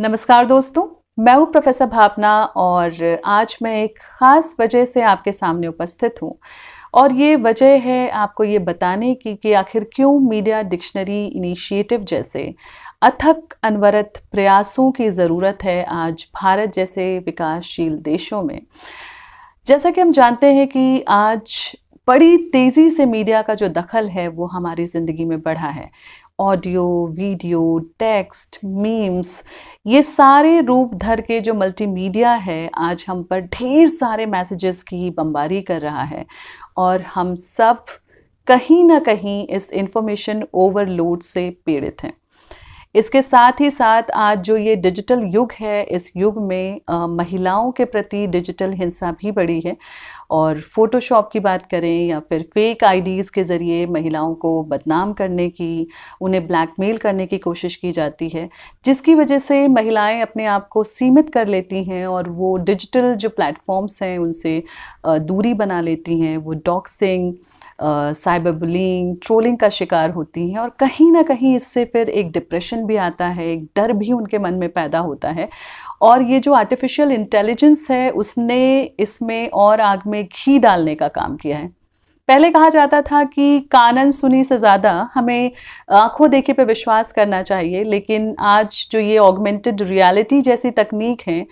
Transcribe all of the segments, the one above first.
नमस्कार दोस्तों मैं हूं प्रोफेसर भावना और आज मैं एक ख़ास वजह से आपके सामने उपस्थित हूं और ये वजह है आपको ये बताने की कि आखिर क्यों मीडिया डिक्शनरी इनिशिएटिव जैसे अथक अनवरत प्रयासों की ज़रूरत है आज भारत जैसे विकासशील देशों में जैसा कि हम जानते हैं कि आज बड़ी तेज़ी से मीडिया का जो दखल है वो हमारी ज़िंदगी में बढ़ा है ऑडियो वीडियो टेक्स्ट मीम्स ये सारे रूप धर के जो मल्टीमीडिया है आज हम पर ढेर सारे मैसेजेस की बम्बारी कर रहा है और हम सब कहीं ना कहीं इस इंफॉर्मेशन ओवरलोड से पीड़ित हैं इसके साथ ही साथ आज जो ये डिजिटल युग है इस युग में आ, महिलाओं के प्रति डिजिटल हिंसा भी बढ़ी है और फ़ोटोशॉप की बात करें या फिर फेक आईडीज़ के ज़रिए महिलाओं को बदनाम करने की उन्हें ब्लैकमेल करने की कोशिश की जाती है जिसकी वजह से महिलाएं अपने आप को सीमित कर लेती हैं और वो डिजिटल जो प्लेटफॉर्म्स हैं उनसे दूरी बना लेती हैं वो डॉक्सिंग साइबर बुलिंग ट्रोलिंग का शिकार होती हैं और कहीं ना कहीं इससे फिर एक डिप्रेशन भी आता है एक डर भी उनके मन में पैदा होता है और ये जो आर्टिफिशियल इंटेलिजेंस है उसने इसमें और आग में घी डालने का काम किया है पहले कहा जाता था कि कानन सुनी से ज़्यादा हमें आंखों देखे पे विश्वास करना चाहिए लेकिन आज जो ये ऑगमेंटेड रियलिटी जैसी तकनीक है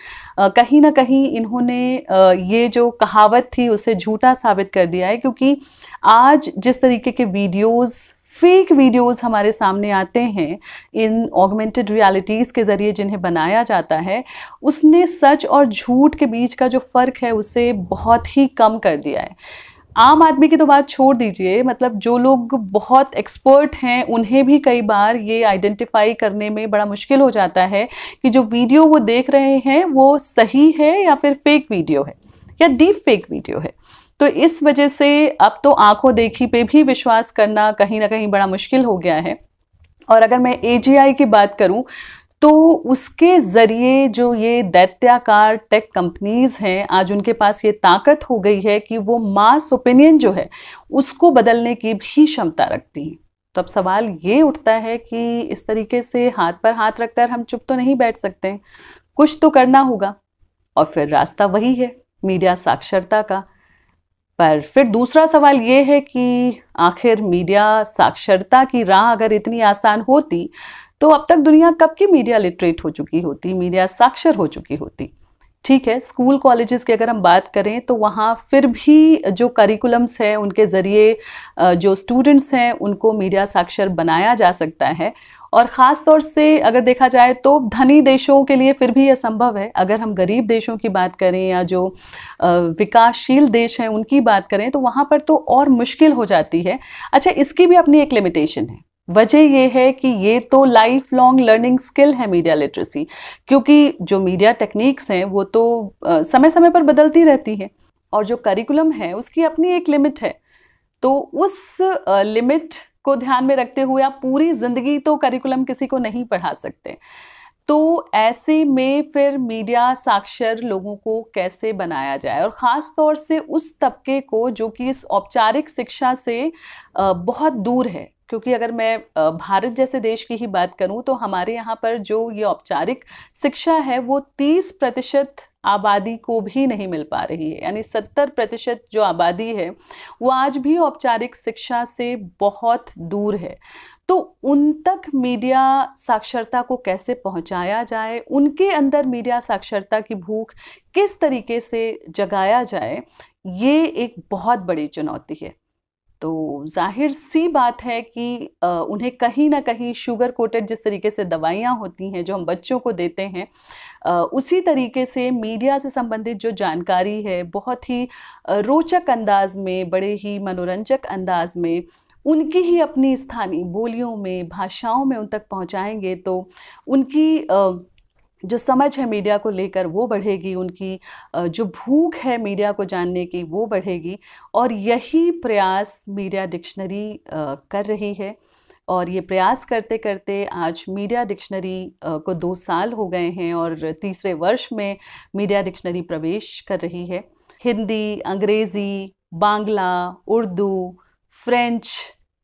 कहीं ना कहीं इन्होंने ये जो कहावत थी उसे झूठा साबित कर दिया है क्योंकि आज जिस तरीके के वीडियोस फेक वीडियोस हमारे सामने आते हैं इन ऑगमेंटेड रियलिटीज़ के ज़रिए जिन्हें बनाया जाता है उसने सच और झूठ के बीच का जो फ़र्क है उसे बहुत ही कम कर दिया है आम आदमी की तो बात छोड़ दीजिए मतलब जो लोग बहुत एक्सपर्ट हैं उन्हें भी कई बार ये आइडेंटिफाई करने में बड़ा मुश्किल हो जाता है कि जो वीडियो वो देख रहे हैं वो सही है या फिर फेक वीडियो है या डीप फेक वीडियो है तो इस वजह से अब तो आंखों देखी पे भी विश्वास करना कहीं ना कहीं बड़ा मुश्किल हो गया है और अगर मैं एजीआई की बात करूं तो उसके ज़रिए जो ये दैत्याकार टेक कंपनीज़ हैं आज उनके पास ये ताकत हो गई है कि वो मास ओपिनियन जो है उसको बदलने की भी क्षमता रखती हैं तो अब सवाल ये उठता है कि इस तरीके से हाथ पर हाथ रखकर हम चुप तो नहीं बैठ सकते कुछ तो करना होगा और फिर रास्ता वही है मीडिया साक्षरता का पर फिर दूसरा सवाल ये है कि आखिर मीडिया साक्षरता की राह अगर इतनी आसान होती तो अब तक दुनिया कब की मीडिया लिटरेट हो चुकी होती मीडिया साक्षर हो चुकी होती ठीक है स्कूल कॉलेजेस की अगर हम बात करें तो वहाँ फिर भी जो करिकुलम्स हैं उनके ज़रिए जो स्टूडेंट्स हैं उनको मीडिया साक्षर बनाया जा सकता है और ख़ास तौर से अगर देखा जाए तो धनी देशों के लिए फिर भी यह संभव है अगर हम गरीब देशों की बात करें या जो विकासशील देश हैं उनकी बात करें तो वहाँ पर तो और मुश्किल हो जाती है अच्छा इसकी भी अपनी एक लिमिटेशन है वजह यह है कि ये तो लाइफ लॉन्ग लर्निंग स्किल है मीडिया लिटरेसी क्योंकि जो मीडिया टेक्निक्स हैं वो तो समय समय पर बदलती रहती हैं और जो करिकुलम है उसकी अपनी एक लिमिट है तो उस लिमिट को ध्यान में रखते हुए आप पूरी ज़िंदगी तो करिकुलम किसी को नहीं पढ़ा सकते तो ऐसे में फिर मीडिया साक्षर लोगों को कैसे बनाया जाए और ख़ास तौर से उस तबके को जो कि इस औपचारिक शिक्षा से बहुत दूर है क्योंकि अगर मैं भारत जैसे देश की ही बात करूँ तो हमारे यहाँ पर जो ये औपचारिक शिक्षा है वो तीस प्रतिशत आबादी को भी नहीं मिल पा रही है यानी सत्तर प्रतिशत जो आबादी है वो आज भी औपचारिक शिक्षा से बहुत दूर है तो उन तक मीडिया साक्षरता को कैसे पहुंचाया जाए उनके अंदर मीडिया साक्षरता की भूख किस तरीके से जगाया जाए ये एक बहुत बड़ी चुनौती है तो जाहिर सी बात है कि उन्हें कहीं ना कहीं शुगर कोटेड जिस तरीके से दवाइयाँ होती हैं जो हम बच्चों को देते हैं उसी तरीके से मीडिया से संबंधित जो जानकारी है बहुत ही रोचक अंदाज में बड़े ही मनोरंजक अंदाज में उनकी ही अपनी स्थानीय बोलियों में भाषाओं में उन तक पहुँचाएँगे तो उनकी जो समझ है मीडिया को लेकर वो बढ़ेगी उनकी जो भूख है मीडिया को जानने की वो बढ़ेगी और यही प्रयास मीडिया डिक्शनरी कर रही है और ये प्रयास करते करते आज मीडिया डिक्शनरी को दो साल हो गए हैं और तीसरे वर्ष में मीडिया डिक्शनरी प्रवेश कर रही है हिंदी अंग्रेज़ी बांग्ला उर्दू फ्रेंच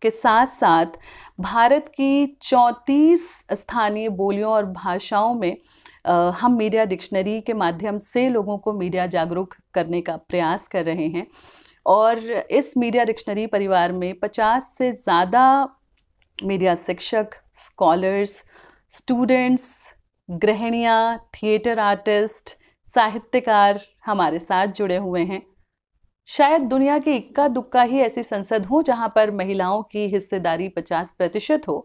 के साथ साथ भारत की चौंतीस स्थानीय बोलियों और भाषाओं में हम मीडिया डिक्शनरी के माध्यम से लोगों को मीडिया जागरूक करने का प्रयास कर रहे हैं और इस मीडिया डिक्शनरी परिवार में 50 से ज़्यादा मीडिया शिक्षक स्कॉलर्स स्टूडेंट्स गृहणियाँ थिएटर आर्टिस्ट साहित्यकार हमारे साथ जुड़े हुए हैं शायद दुनिया की इक्का दुक्का ही ऐसी संसद हो जहां पर महिलाओं की हिस्सेदारी 50 प्रतिशत हो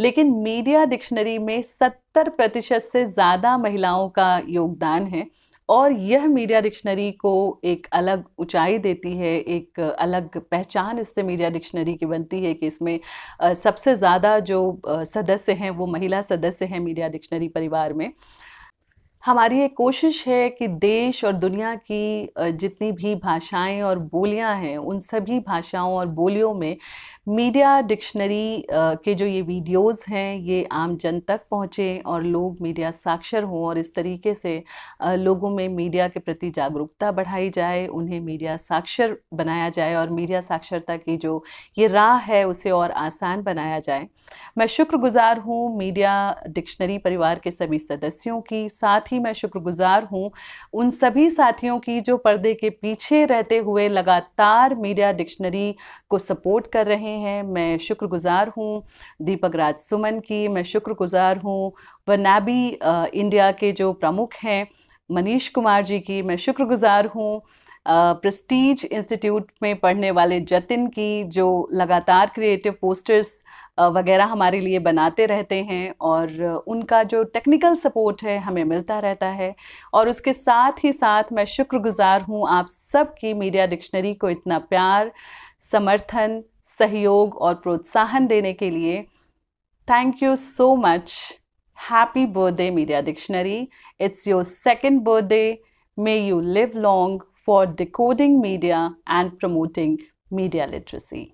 लेकिन मीडिया डिक्शनरी में 70 प्रतिशत से ज़्यादा महिलाओं का योगदान है और यह मीडिया डिक्शनरी को एक अलग ऊंचाई देती है एक अलग पहचान इससे मीडिया डिक्शनरी की बनती है कि इसमें सबसे ज़्यादा जो सदस्य हैं वो महिला सदस्य हैं मीडिया डिक्शनरी परिवार में हमारी एक कोशिश है कि देश और दुनिया की जितनी भी भाषाएं और बोलियां हैं उन सभी भाषाओं और बोलियों में मीडिया डिक्शनरी के जो ये वीडियोस हैं ये आम जन तक पहुँचें और लोग मीडिया साक्षर हों और इस तरीके से लोगों में मीडिया के प्रति जागरूकता बढ़ाई जाए उन्हें मीडिया साक्षर बनाया जाए और मीडिया साक्षरता की जो ये राह है उसे और आसान बनाया जाए मैं शुक्रगुजार हूँ मीडिया डिक्शनरी परिवार के सभी सदस्यों की साथ ही मैं शुक्रगुजार हूँ उन सभी साथियों की जो पर्दे के पीछे रहते हुए लगातार मीडिया डिक्शनरी को सपोर्ट कर रहे हैं हैं मैं शुक्रगुज़ार हूँ दीपक राज सुमन की मैं शुक्रगुज़ार हूँ वनाबी इंडिया के जो प्रमुख हैं मनीष कुमार जी की मैं शुक्रगुज़ार हूँ प्रेस्टीज इंस्टीट्यूट में पढ़ने वाले जतिन की जो लगातार क्रिएटिव पोस्टर्स वगैरह हमारे लिए बनाते रहते हैं और उनका जो टेक्निकल सपोर्ट है हमें मिलता रहता है और उसके साथ ही साथ मैं शुक्रगुज़ार हूँ आप सब की मीडिया डिक्शनरी को इतना प्यार समर्थन सहयोग और प्रोत्साहन देने के लिए thank you so much happy birthday media dictionary it's your second birthday may you live long for decoding media and promoting media literacy